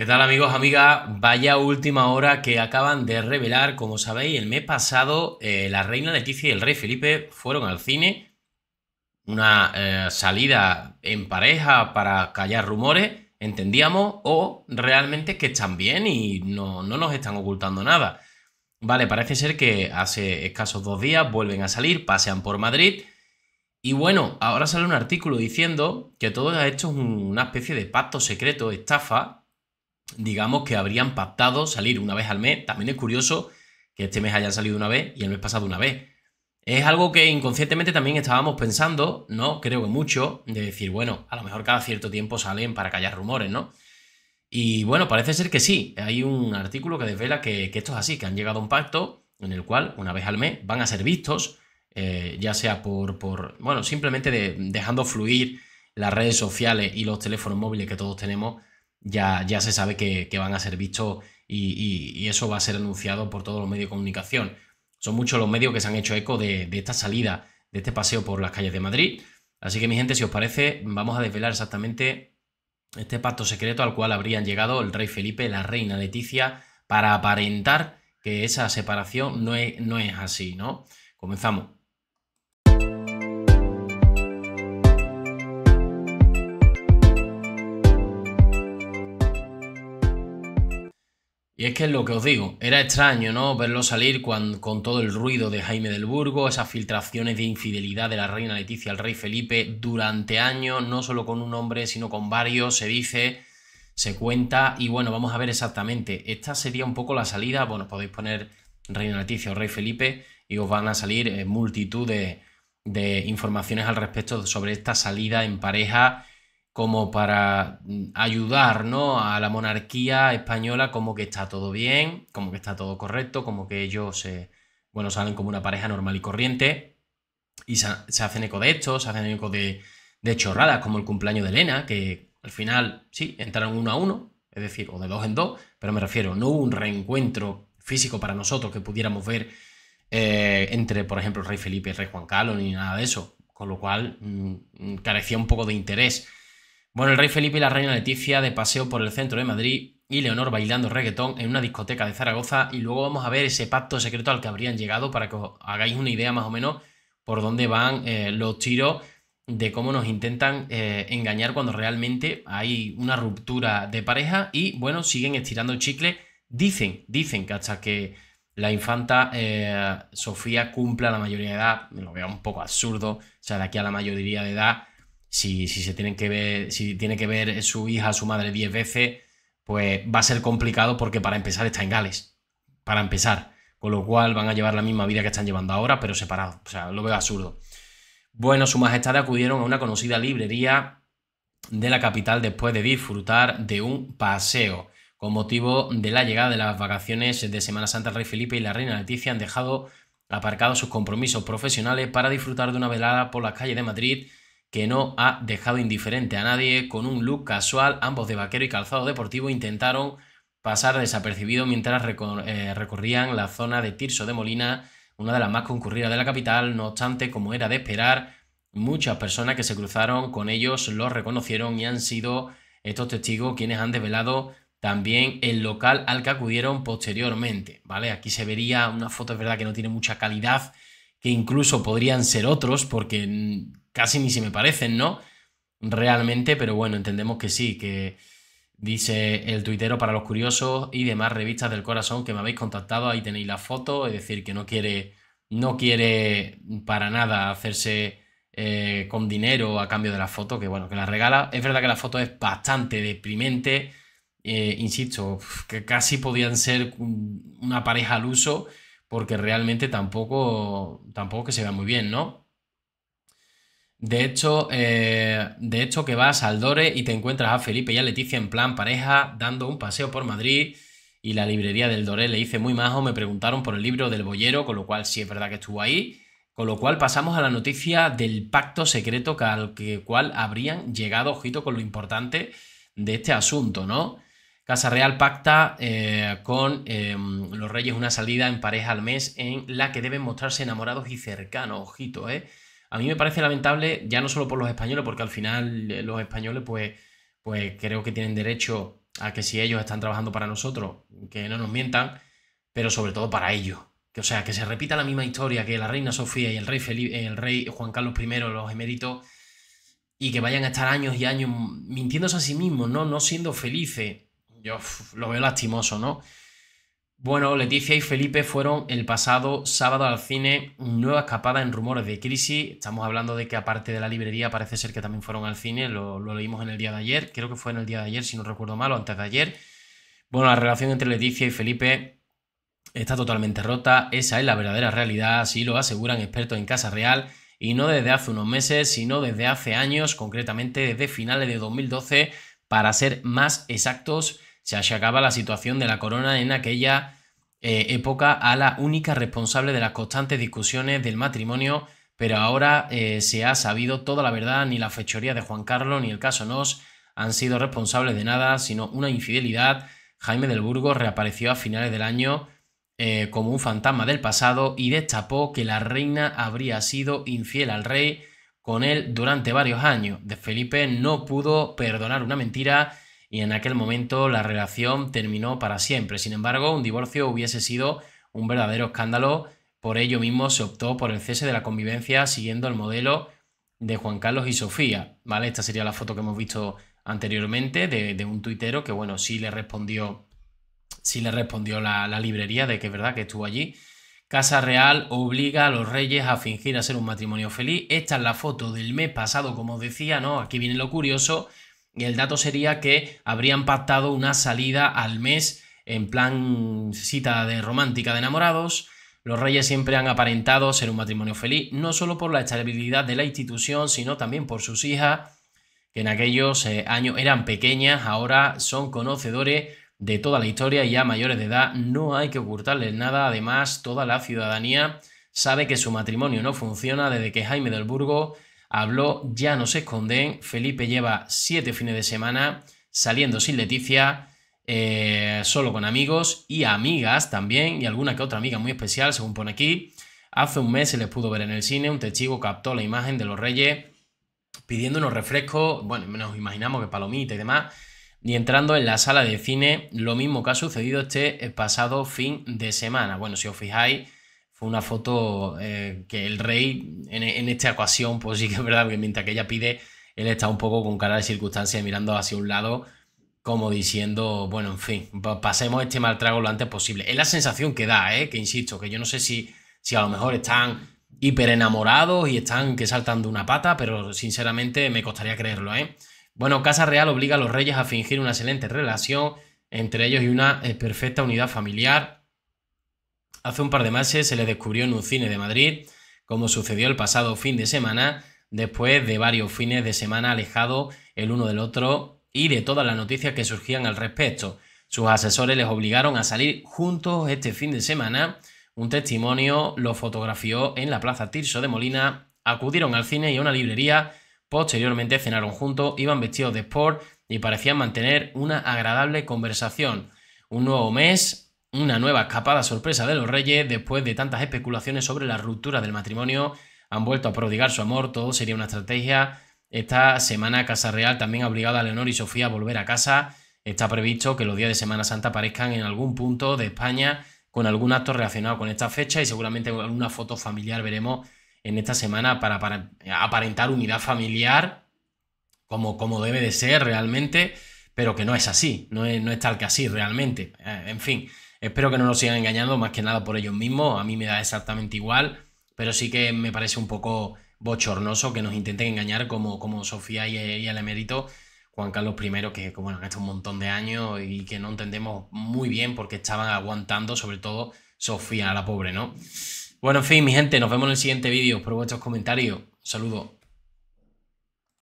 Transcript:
¿Qué tal amigos, amigas? Vaya última hora que acaban de revelar. Como sabéis, el mes pasado eh, la reina Leticia y el rey Felipe fueron al cine. Una eh, salida en pareja para callar rumores, entendíamos, o realmente que están bien y no, nos están ocultando nada. Vale, parece ser que hace escasos dos días vuelven a salir, pasean por Madrid. Y bueno, ahora sale un artículo diciendo que todo esto es una especie de pacto secreto, estafa, digamos que habrían pactado salir una vez al mes. También es curioso que este mes hayan salido una vez y el mes pasado una vez. Es algo que inconscientemente también estábamos pensando, ¿no? Creo que mucho, de decir, bueno, a lo mejor cada cierto tiempo salen para callar rumores, ¿no? Y bueno, parece ser que sí. Hay un artículo que desvela que, esto es así, que han llegado a un pacto en el cual una vez al mes van a ser vistos, eh, ya sea por, bueno, simplemente dejando fluir las redes sociales y los teléfonos móviles que todos tenemos ya, ya se sabe que, van a ser vistos y, eso va a ser anunciado por todos los medios de comunicación. Son muchos los medios que se han hecho eco de, esta salida, de este paseo por las calles de Madrid. Así que mi gente, si os parece, vamos a desvelar exactamente este pacto secreto al cual habrían llegado el rey Felipe, y la reina Leticia, para aparentar que esa separación no es, no es así, ¿no? Comenzamos. Y es que es lo que os digo, era extraño, ¿no? Verlo salir con todo el ruido de Jaime del Burgo, esas filtraciones de infidelidad de la reina Leticia al rey Felipe durante años, no solo con un hombre, sino con varios, se dice, se cuenta, y bueno, vamos a ver exactamente. Esta sería un poco la salida, bueno, podéis poner reina Leticia o rey Felipe y os van a salir eh, multitud de, de informaciones al respecto sobre esta salida en pareja como para mm, ayudar a la monarquía española como que está todo bien, como que está todo correcto, como que ellos eh, bueno, salen como una pareja normal y corriente y se, hacen eco de esto, se hacen eco de, chorradas como el cumpleaños de Elena, que al final sí, entraron uno a uno, es decir, o de dos en dos, pero me refiero, no hubo un reencuentro físico para nosotros que pudiéramos ver eh, entre, por ejemplo, Rey Felipe y Rey Juan Carlos ni nada de eso, con lo cual mm, mm, carecía un poco de interés bueno, el rey Felipe y la reina Leticia de paseo por el centro de Madrid y Leonor bailando reggaetón en una discoteca de Zaragoza y luego vamos a ver ese pacto secreto al que habrían llegado para que os hagáis una idea más o menos por dónde van eh, los tiros de cómo nos intentan eh, engañar cuando realmente hay una ruptura de pareja y bueno, siguen estirando el chicle. Dicen, dicen que hasta que la infanta eh, Sofía cumpla la mayoría de edad, me lo veo un poco absurdo, o sea, de aquí a la mayoría de edad si, se tienen que ver, si tiene que ver su hija, su madre 10 veces, pues va a ser complicado porque para empezar está en Gales. Para empezar. Con lo cual van a llevar la misma vida que están llevando ahora, pero separados. O sea, lo veo absurdo. Bueno, su majestad acudieron a una conocida librería de la capital después de disfrutar de un paseo. Con motivo de la llegada de las vacaciones de Semana Santa, el rey Felipe y la reina Leticia han dejado aparcados sus compromisos profesionales para disfrutar de una velada por las calles de Madrid que no ha dejado indiferente a nadie. Con un look casual, ambos de vaquero y calzado deportivo intentaron pasar desapercibidos mientras eh, recorrían la zona de Tirso de Molina, una de las más concurridas de la capital. No obstante, como era de esperar, muchas personas que se cruzaron con ellos los reconocieron y han sido estos testigos quienes han develado también el local al que acudieron posteriormente, ¿vale? Aquí se vería una foto, es verdad que no tiene mucha calidad, que incluso podrían ser otros, porque casi ni si me parecen, ¿no? Realmente, pero bueno, entendemos que sí, que dice el tuitero para los curiosos y demás revistas del corazón que me habéis contactado, ahí tenéis la foto, es decir, que no quiere, no quiere para nada hacerse eh, con dinero a cambio de la foto, que bueno, que la regala. Es verdad que la foto es bastante deprimente, eh, insisto, que casi podían ser una pareja al uso, porque realmente tampoco, tampoco que se vea muy bien, ¿no? De hecho, eh, de hecho que vas al Dore y te encuentras a Felipe y a Leticia en plan pareja dando un paseo por Madrid y la librería del Dore le hice muy majo, me preguntaron por el libro del boyero, con lo cual sí es verdad que estuvo ahí, con lo cual pasamos a la noticia del pacto secreto al que, cual habrían llegado, ojito con lo importante de este asunto, ¿no? Casa Real pacta eh, con em, los reyes una salida en pareja al mes en la que deben mostrarse enamorados y cercanos, ojito, ¿eh? a mí me parece lamentable, ya no solo por los españoles, porque al final eh, los españoles, pues, pues creo que tienen derecho a que si ellos están trabajando para nosotros, que no nos mientan, pero sobre todo para ellos. Que, o sea, que se repita la misma historia que la reina Sofía y el rey, el rey Juan Carlos I, los eméritos, y que vayan a estar años y años mintiéndose a sí mismos, ¿no? No siendo felices. Yo lo veo lastimoso, ¿no? Bueno, Leticia y Felipe fueron el pasado sábado al cine, nueva escapada en rumores de crisis. Estamos hablando de que aparte de la librería parece ser que también fueron al cine, lo, leímos en el día de ayer, creo que fue en el día de ayer, si no recuerdo mal, o antes de ayer. Bueno, la relación entre Leticia y Felipe está totalmente rota, esa es la verdadera realidad, así lo aseguran expertos en Casa Real, y no desde hace unos meses, sino desde hace años, concretamente desde finales de 2012, para ser más exactos se achacaba la situación de la corona en aquella eh, época a la única responsable de las constantes discusiones del matrimonio, pero ahora eh, se ha sabido toda la verdad, ni la fechoría de Juan Carlos ni el caso Nos han sido responsables de nada, sino una infidelidad. Jaime del Burgo reapareció a finales del año eh, como un fantasma del pasado y destapó que la reina habría sido infiel al rey con él durante varios años. De Felipe no pudo perdonar una mentira y en aquel momento la relación terminó para siempre. Sin embargo, un divorcio hubiese sido un verdadero escándalo, por ello mismo se optó por el cese de la convivencia siguiendo el modelo de Juan Carlos y Sofía, ¿vale? Esta sería la foto que hemos visto anteriormente de, un tuitero que, bueno, sí le respondió, sí le respondió la, la librería de que es verdad que estuvo allí. Casa Real obliga a los reyes a fingir a ser un matrimonio feliz. Esta es la foto del mes pasado, como os decía, ¿no? Aquí viene lo curioso y el dato sería que habrían pactado una salida al mes en plan cita de romántica de enamorados. Los reyes siempre han aparentado ser un matrimonio feliz, no solo por la estabilidad de la institución, sino también por sus hijas, que en aquellos eh, años eran pequeñas, ahora son conocedores de toda la historia y a mayores de edad no hay que ocultarles nada. Además, toda la ciudadanía sabe que su matrimonio no funciona desde que Jaime del Burgo habló Ya no se esconden, Felipe lleva siete fines de semana saliendo sin Leticia, eh, solo con amigos y amigas también, y alguna que otra amiga muy especial, según pone aquí. Hace un mes se les pudo ver en el cine, un testigo captó la imagen de los reyes pidiendo unos refrescos, bueno, nos imaginamos que palomitas y demás, y entrando en la sala de cine, lo mismo que ha sucedido este pasado fin de semana. Bueno, si os fijáis, una foto eh, que el rey en, esta ocasión, pues sí que es verdad que mientras que ella pide, él está un poco con cara de circunstancia mirando hacia un lado, como diciendo, bueno, en fin, pasemos este mal trago lo antes posible. Es la sensación que da, eh, que insisto, que yo no sé si, si a lo mejor están hiper enamorados y están que saltan de una pata, pero sinceramente me costaría creerlo. Eh. Bueno, Casa Real obliga a los reyes a fingir una excelente relación entre ellos y una perfecta unidad familiar Hace un par de meses se le descubrió en un cine de Madrid, como sucedió el pasado fin de semana, después de varios fines de semana alejados el uno del otro y de todas las noticias que surgían al respecto. Sus asesores les obligaron a salir juntos este fin de semana. Un testimonio lo fotografió en la Plaza Tirso de Molina, acudieron al cine y a una librería, posteriormente cenaron juntos, iban vestidos de sport y parecían mantener una agradable conversación. Un nuevo mes una nueva escapada sorpresa de los reyes, después de tantas especulaciones sobre la ruptura del matrimonio, han vuelto a prodigar su amor, todo sería una estrategia. Esta semana Casa Real también ha obligado a Leonor y Sofía a volver a casa. Está previsto que los días de Semana Santa aparezcan en algún punto de España con algún acto relacionado con esta fecha y seguramente alguna foto familiar veremos en esta semana para, aparentar unidad familiar como, como, debe de ser realmente, pero que no es así, no no es tal que así realmente. Eh, en fin, Espero que no nos sigan engañando, más que nada por ellos mismos, a mí me da exactamente igual, pero sí que me parece un poco bochornoso que nos intenten engañar como, como Sofía y, el emérito Juan Carlos I, que bueno, han hecho un montón de años y que no entendemos muy bien porque estaban aguantando, sobre todo Sofía, la pobre, ¿no? Bueno, en fin, mi gente, nos vemos en el siguiente vídeo. Por vuestros comentarios. Saludos.